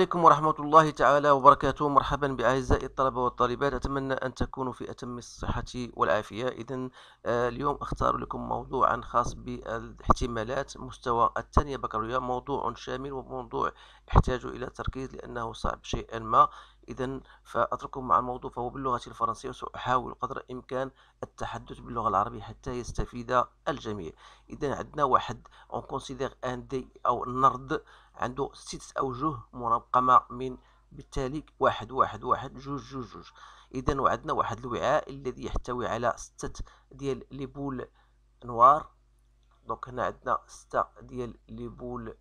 عليكم ورحمة الله تعالى وبركاته مرحبا بأعزائي الطلبة والطالبات أتمنى أن تكونوا في أتم الصحة والعافية إذا آه، اليوم أختار لكم موضوعا خاص بالاحتمالات مستوى الثانية بكالوريا موضوع شامل وموضوع يحتاج إلى تركيز لأنه صعب شيئا ما إذا فأترككم مع الموضوع فهو باللغة الفرنسية وسأحاول قدر الإمكان التحدث باللغة العربية حتى يستفيد الجميع إذا عندنا واحد اون كونسيدير ان دي أو النرد عنده ست أوجه مرقمة من بالتالي واحد واحد واحد جوج جوج جوج إذا وعندنا واحد الوعاء الذي يحتوي على ستة ديال لي بول نوار دونك هنا عندنا ستة ديال لي بول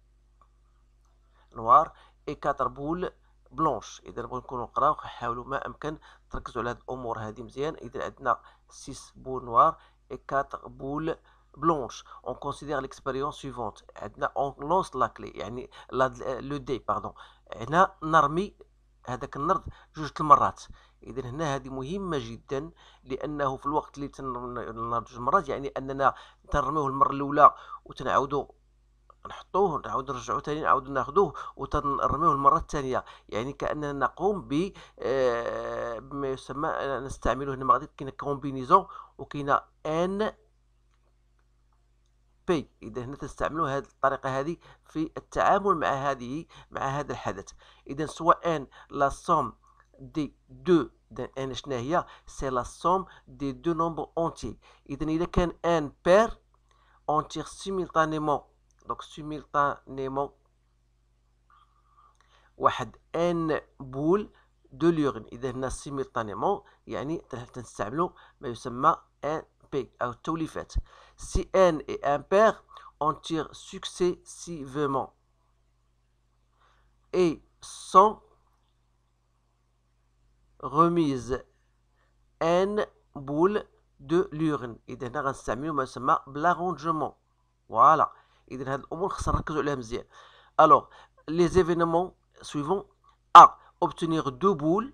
نوار اي كاتر بول بلونش اذا بغيو نكونوا نقراو حاولوا ما امكن تركزوا على هاد الامور هذه مزيان اذا عندنا 6 بول نوار اي 4 بول بلونش اون كونسيدير ليكسبيريونس سيفونت عندنا اون لونس لا كلي يعني لو دي باردون هنا نرمي هذاك النرد جوج المرات اذا هنا هذه مهمه جدا لانه في الوقت اللي تنرد جوج مرات يعني اننا تنرميوه المره الاولى وتنعاودوا نحطوه نعاود نرجعوه ثاني نعاود ناخذوه وتنرميوه المره الثانيه يعني كاننا نقوم ب آه، بما يسمى نستعمله هنا غادي كاين كومبينيزون وكاين ان بي اذا هنا تستعملوا هذه الطريقه هذه في التعامل مع هذه مع هذا الحدث اذا سواء لا سوم دي دو اذا ان شنو هي سي لا سوم دي دو نومبر اونتي اذا اذا كان ان بير اونتيغ سيمولتانيمون Donc, simultanément, on a n boules de l'urne. Il y un simultanément, il y a un simulant, mais il y a un peu. Si n est impair, on tire successivement et sans remise n boules de l'urne. Il y a un simulant, mais il y a un Voilà alors les événements suivants à obtenir deux boules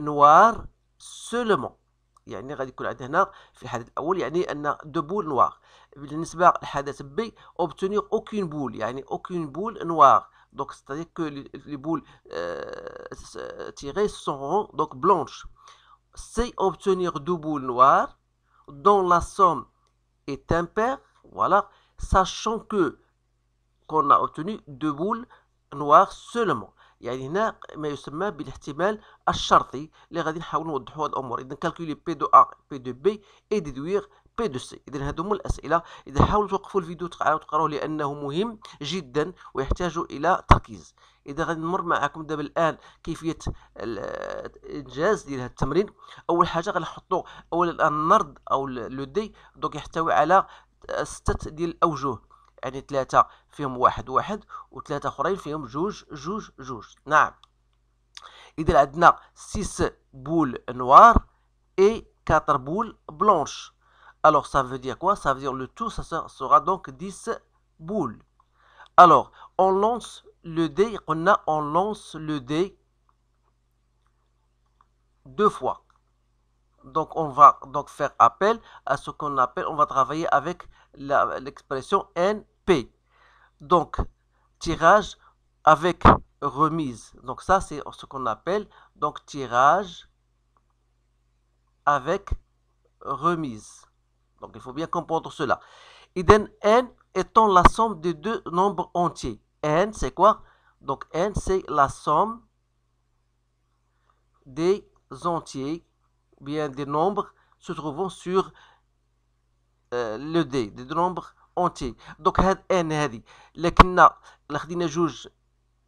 noires seulement il y dit a deux boules noires par le a de la date B obtenir aucune boule signé aucune boule noire donc c'est à dire que les boules euh, tirées sont donc blanches c'est obtenir deux boules noires dont la somme est impair voilà sachant que qu'on a obtenu deux boules noires seulement يعني هنا ما يسمى بالاحتمال الشرطي اللي غادي نحاول نوضحوا هاد الامور اذا كالكولي بي دو ا بي دو بي اي ديدوير بي دو سي اذا هادو هما الاسئله اذا حاولوا توقفوا الفيديو تقراوا تقراوه لانه مهم جدا ويحتاج الى تركيز اذا غادي نمر معكم دابا الان كيفيه الانجاز ديال هذا التمرين اول حاجه غنحطوا اولا النرد او لو دي دونك يحتوي على ستة ديال الأوجه يعني ثلاثة فيهم واحد واحد et 4 boules blanches. Alors ça veut dire quoi Ça veut dire le tout, ça sera donc 10 boules. Alors, on lance le dé, on lance le dé deux fois donc on va donc faire appel à ce qu'on appelle, on va travailler avec l'expression NP. Donc tirage avec remise. Donc ça c'est ce qu'on appelle donc tirage avec remise. Donc il faut bien comprendre cela. Iden n étant la somme des deux nombres entiers. n c'est quoi Donc n c'est la somme des entiers bien des nombres se trouvant sur euh, le dé, des nombres entiers. Donc euh, la n fois la كنا nous le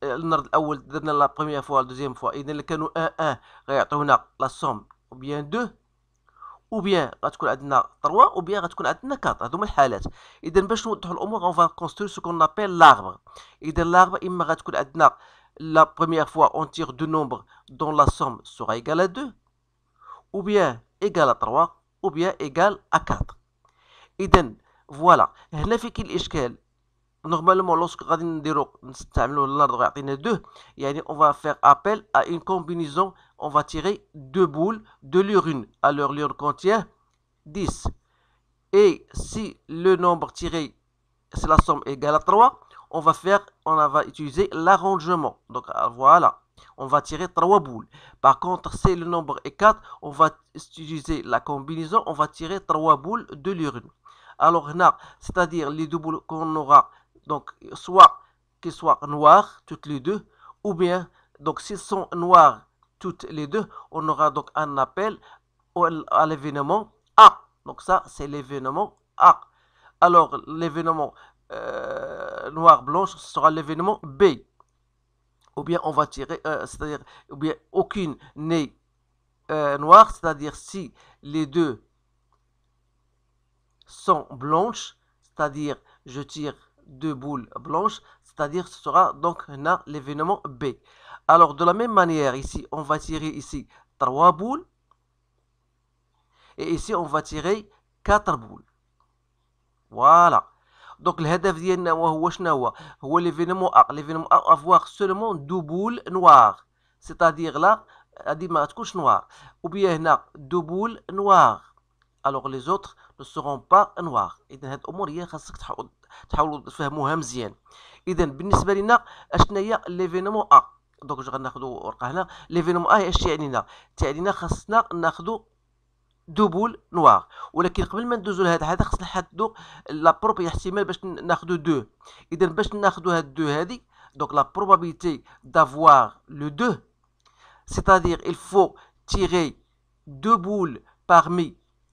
النرد الاول درنا لا بروميير فوا دوزيام فوا اذا كانوا 1 1 غيعطيونا لا سوم او بيان 2 bien بيان غتكون عندنا 3 او بيان غتكون عندنا 4 cas. اذا باش نوضحوا الامور اذا عندنا la première fois on tire deux nombres dont la somme sera égale à 2 ou bien égal à 3 ou bien égal à 4 Et voilà هنا في lorsque الاشكال نورمالمون 2 on va faire appel à une combinaison on va tirer deux boules de l'urine alors l'urine contient 10 et si le nombre tiré c'est la somme égale à 3 on va faire on va utiliser l'arrangement donc voilà on va tirer 3 boules. Par contre, si le nombre est 4, on va utiliser la combinaison, on va tirer 3 boules de l'urne. Alors, c'est-à-dire les deux boules qu'on aura, donc soit qu'ils soient noires, toutes les deux, ou bien, donc s'ils sont noirs, toutes les deux, on aura donc un appel à l'événement A. Donc ça, c'est l'événement A. Alors, l'événement euh, noir-blanche sera l'événement B ou bien on va tirer, euh, c'est-à-dire, ou bien aucune n'est euh, noire, c'est-à-dire si les deux sont blanches, c'est-à-dire je tire deux boules blanches, c'est-à-dire ce sera donc l'événement B. Alors de la même manière ici, on va tirer ici trois boules et ici on va tirer quatre boules. Voilà. دونك الهدف ديالنا وهو شنو هو هو اق ا ليفينمون ا افواغ سولمون دو بول نوار سيتادير لا هادي ما تكونش نوار وبيا هنا دو بول نوار الوغ لي زوتر نو سورون با نوار اذا هاد الامور هي خاصك تحاول تحاولوا تفهموها مزيان اذا بالنسبه لنا اشنا هي ليفينمون ا دونك جو غناخذوا ورقه هنا ليفينمون ا اش تعنينا تعنينا خاصنا ناخذوا دو بول نوار ولكن قبل ما ندوزو لهذا هذا خصنا نحددو لا بروبي احتمال باش ناخدو دو اذا باش ناخدو هاد دو هادي دونك لا بروبابيلتي دافوار لو دو سيتادير a dire il faut tirer deux boules parmi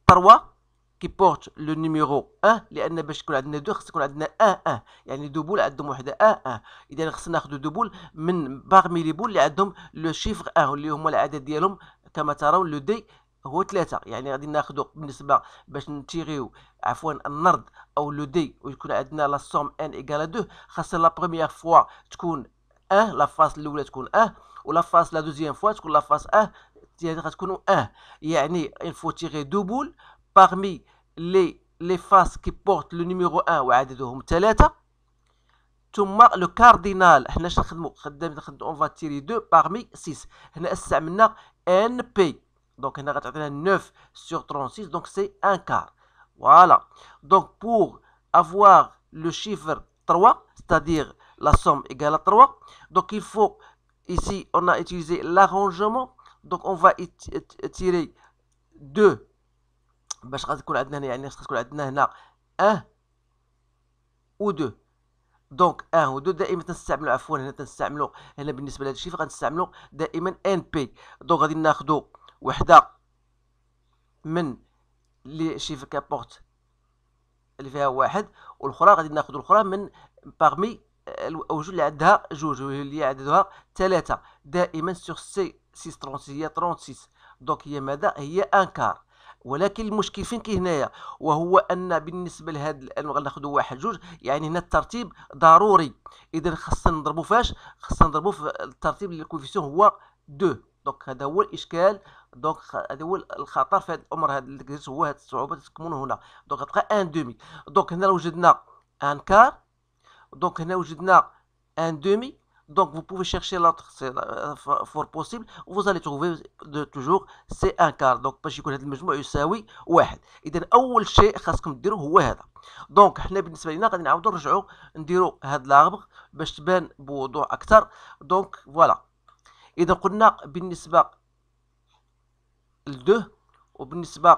trois qui portent le numéro 1 لان باش يكون عندنا دو خص يكون عندنا 1 1 يعني دو بول عندهم وحده 1 1 اذا خصنا ناخذ دو بول من باغمي لي بول اللي عندهم لو شيفر 1 اللي هما العدد ديالهم كما ترون لو دي هو ثلاثة يعني غادي ناخدو بالنسبة باش نتيغيو عفوا النرد أو لو دي ويكون عندنا لا سوم ان إيكالا دو خاص لا بروميير فوا تكون أه لا فاس الأولى تكون أه ولا فاس لا دوزيام فوا تكون لا فاس أه يعني غتكونو أه يعني فو تيغي دو بول باغمي لي لي فاس كي بورت لو نيميرو أن وعددهم ثلاثة ثم لو كاردينال حنا شنخدمو خدام نخدمو اون فا تيري دو باغمي سيس هنا استعملنا ان بي Donc, on a 9 sur 36, donc c'est un quart. Voilà. Donc, pour avoir le chiffre 3, c'est-à-dire la somme égale à 3, donc il faut, ici, on a utilisé l'arrangement. Donc, on va tirer 2. باش عندنا يعني 1 ou 2 Donc, 1 ou 2 دائما تنستعملوا عفوا هنا 1. هنا بالنسبه لهذا الشيء وحده من لي شيف كابورت اللي فيها واحد والاخرى غادي ناخذ الاخرى من باغمي الاوجه اللي عندها جوج اللي عددها ثلاثه دائما سيغ سي ترونسي هي 36 دونك هي ماذا هي ان كار ولكن المشكل فين كي هنايا وهو ان بالنسبه لهاد غناخذوا واحد جوج يعني هنا الترتيب ضروري اذا خصنا نضربو فاش خصنا نضربو في الترتيب اللي الكوفيسيون هو 2 دونك هذا هو الاشكال دونك هذا هو الخطر في هذا الامر هذا اللي هو هذه الصعوبه تكمن هنا دونك غتبقى ان دومي دونك هنا وجدنا ان كار دونك هنا وجدنا ان دومي دونك vous pouvez chercher l'autre euh, fort possible, vous allez trouver de toujours c'est un quart. Donc باش يكون هذا المجموع يساوي واحد. إذا أول شيء خاصكم ديروه هو هذا. دونك حنا بالنسبة لنا غادي نعاودو نرجعو نديرو هاد لاغبغ باش تبان بوضوح أكثر. دونك فوالا. إذا قلنا بالنسبة لدو وبالنسبة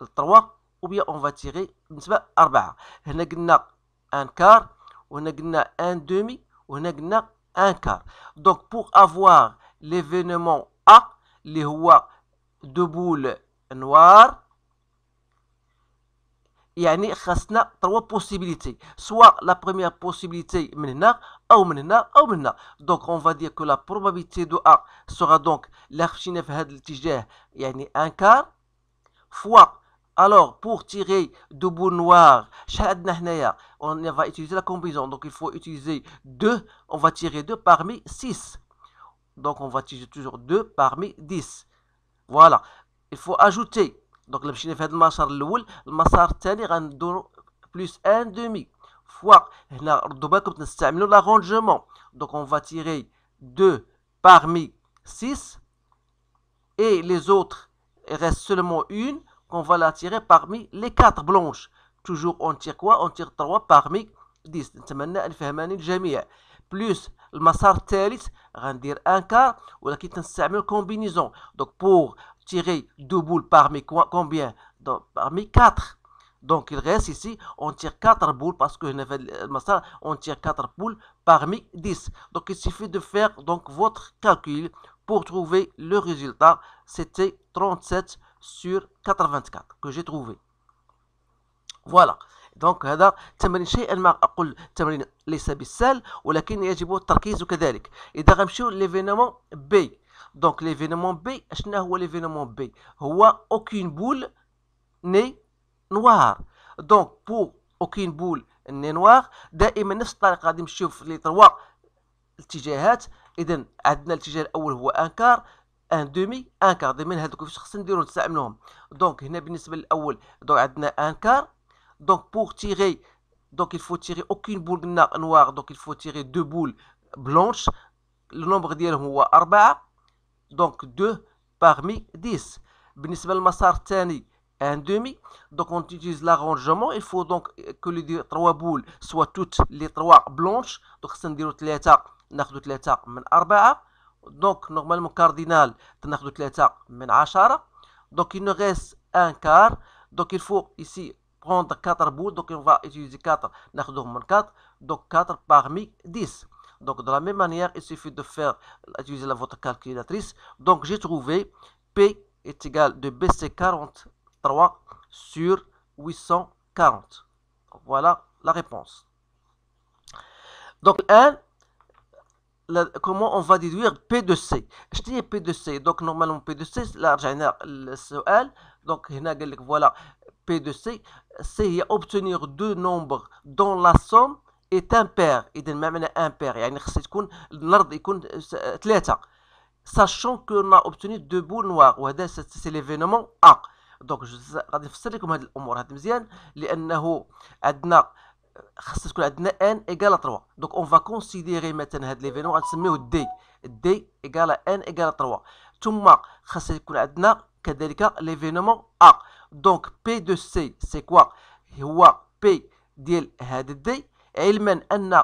لتروا وبيا اون فاتيغي بالنسبة أربعة هنا قلنا ان كار وهنا قلنا ان دومي وهنا قلنا ان كار دونك بوغ افواغ ليفينمون أ اللي هو دو بول نوار il y a trois possibilités soit la première possibilité mena ou ou donc on va dire que la probabilité de A sera donc l'achinevehad tijer il y a un quart fois alors pour tirer bout noir on va utiliser la combinaison donc il faut utiliser deux on va tirer deux parmi 6 donc on va tirer toujours deux parmi 10 voilà il faut ajouter donc, nous avons fait le massard de l'homme, le massard de l'homme est plus 1,5 fois. Nous avons fait l'arrangement. Donc, on va tirer 2 parmi 6. Et les autres, il reste seulement une qu'on va la tirer parmi les 4 blanches. Toujours, on tire quoi On tire 3 parmi 10. Nous avons fait le même. Plus le massard de l'homme un غندير ان كار un تنستعمل combinaison. Donc, pour tirer deux boules parmi combien Parmi 4. Donc il reste ici, on tire 4 boules parce que on tire 4 boules parmi 10. Donc il suffit de faire donc votre calcul pour trouver le résultat. C'était 37 sur 84 que j'ai trouvé. Voilà. دونك هذا تمرين شيئا ما اقول تمرين ليس بالسهل ولكن يجب التركيز كذلك اذا غنمشيو ليفينمون بي دونك ليفينمون بي اشنا هو ليفينمون بي هو اوكين بول ني نوار دونك بو اوكين بول ني نوار دائما نفس الطريقه غادي نمشيو في لي تروا اتجاهات اذا عندنا الاتجاه الاول هو انكار ان دومي انكار دائما هذوك كيفاش خصنا نديرو نستعملوهم دونك هنا بالنسبه للاول دونك عندنا انكار Donc pour tirer, donc il faut tirer aucune boule noire, donc il faut tirer deux boules blanches. Le nombre de est 4. Donc 2 parmi 10. بالنسبة للمسار الثاني un demi. Donc on utilise l'arrangement. Il faut donc euh, que les trois boules soient toutes les trois blanches. Donc c'est un dit 3. ناخذ 3 من 4. Donc normalement cardinal تناخذ 3 من 10. Donc il nous reste un quart. Donc il faut ici prendre 4 bouts, donc on va utiliser 4, donc 4, donc 4 parmi 10. Donc de la même manière, il suffit de faire, utiliser la votre calculatrice. Donc j'ai trouvé P est égal de BC 43 sur 840. Voilà la réponse. Donc 1, comment on va déduire P de C Je dis P de C, donc normalement P de C, c'est l'argent e donc هنا Donc voilà de C, obtenir deux nombres dont la somme est impair. Et de même impair. Euh, Sachant qu'on a obtenu deux boules noires. C'est l'événement A. Donc, je vais vous dire que vous avez dit que vous avez N égale à 3. Donc, on va considérer maintenant l'événement. On va se mettre D. D égale à N égale à 3. Tout le monde, vous كذلك ليفينمون أ دونك بي دو سي سي كوا هو بي ديال هذا الدي علما أن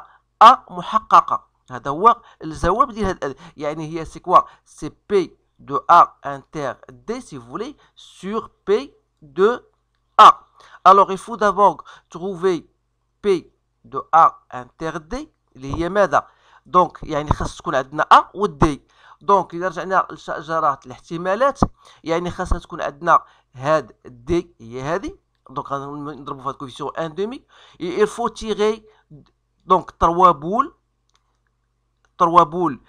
أ محققة هذا هو الجواب ديال هذا يعني هي سي كوا سي بي دو أ انتر دي سي فولي سور بي دو أ Alors, il faut d'abord trouver P de A دي اللي Il y a Donc, il y a une A ou D. Donc, il faut tirer donc 3 boules 3 boules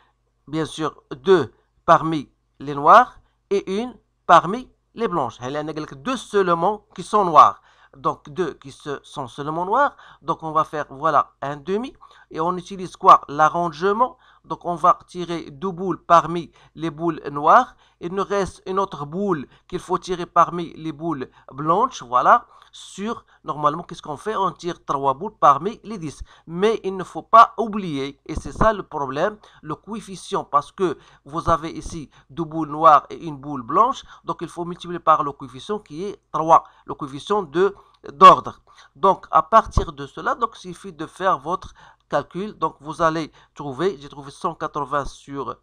bien sûr 2 parmi les noirs et une parmi les blanches elle a deux seulement qui sont noirs donc deux qui sont seulement noirs donc on va faire voilà un demi et on utilise quoi L'arrangement. Donc on va tirer deux boules parmi les boules noires. Il nous reste une autre boule qu'il faut tirer parmi les boules blanches. Voilà. Sur, normalement, qu'est-ce qu'on fait On tire trois boules parmi les 10. Mais il ne faut pas oublier, et c'est ça le problème, le coefficient. Parce que vous avez ici deux boules noires et une boule blanche. Donc il faut multiplier par le coefficient qui est 3. Le coefficient de d'ordre. Donc, à partir de cela, donc, il suffit de faire votre calcul. Donc, vous allez trouver, j'ai trouvé 180 sur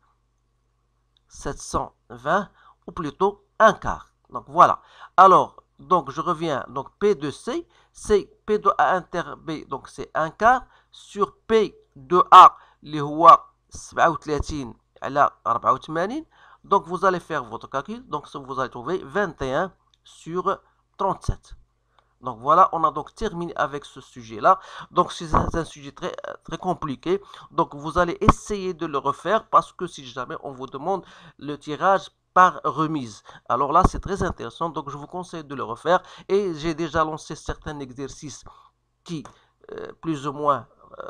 720, ou plutôt un quart. Donc, voilà. Alors, donc, je reviens. Donc, P 2 C, c'est P de A inter B, donc c'est un quart, sur P 2 A, les rois 37 la 84. Donc, vous allez faire votre calcul. Donc, vous allez trouver 21 sur 37. Donc voilà, on a donc terminé avec ce sujet-là. Donc c'est un sujet très, très compliqué. Donc vous allez essayer de le refaire parce que si jamais on vous demande le tirage par remise. Alors là, c'est très intéressant. Donc je vous conseille de le refaire. Et j'ai déjà lancé certains exercices qui, euh, plus ou moins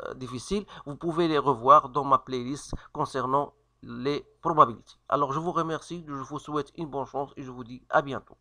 euh, difficiles, vous pouvez les revoir dans ma playlist concernant les probabilités. Alors je vous remercie, je vous souhaite une bonne chance et je vous dis à bientôt.